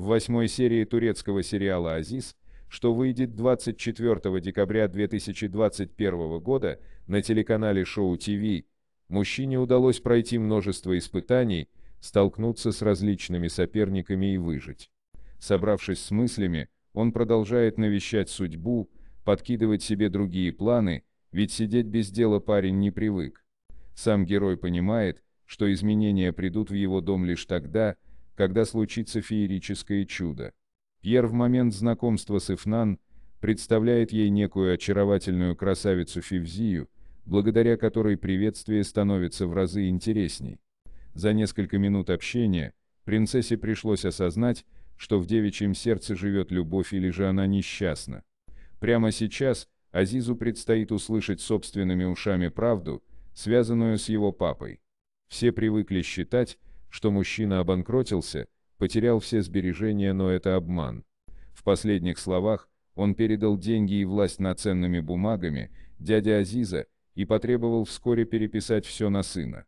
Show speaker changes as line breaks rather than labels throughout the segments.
в восьмой серии турецкого сериала «Азиз», что выйдет 24 декабря 2021 года на телеканале Шоу ТВ, мужчине удалось пройти множество испытаний, столкнуться с различными соперниками и выжить. Собравшись с мыслями, он продолжает навещать судьбу, подкидывать себе другие планы, ведь сидеть без дела парень не привык. Сам герой понимает, что изменения придут в его дом лишь тогда, когда случится феерическое чудо. Пьер в момент знакомства с Ифнан представляет ей некую очаровательную красавицу Фивзию, благодаря которой приветствие становится в разы интересней. За несколько минут общения принцессе пришлось осознать, что в девичьем сердце живет любовь или же она несчастна. Прямо сейчас Азизу предстоит услышать собственными ушами правду, связанную с его папой. Все привыкли считать, что мужчина обанкротился, потерял все сбережения, но это обман. В последних словах он передал деньги и власть над ценными бумагами дяде Азиза и потребовал вскоре переписать все на сына.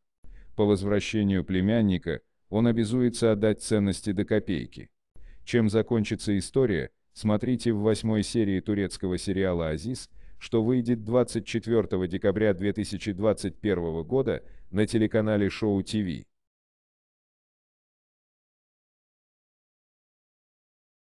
По возвращению племянника он обязуется отдать ценности до копейки. Чем закончится история, смотрите в восьмой серии турецкого сериала «Азиз», что выйдет 24 декабря 2021 года на телеканале Шоу ТВ.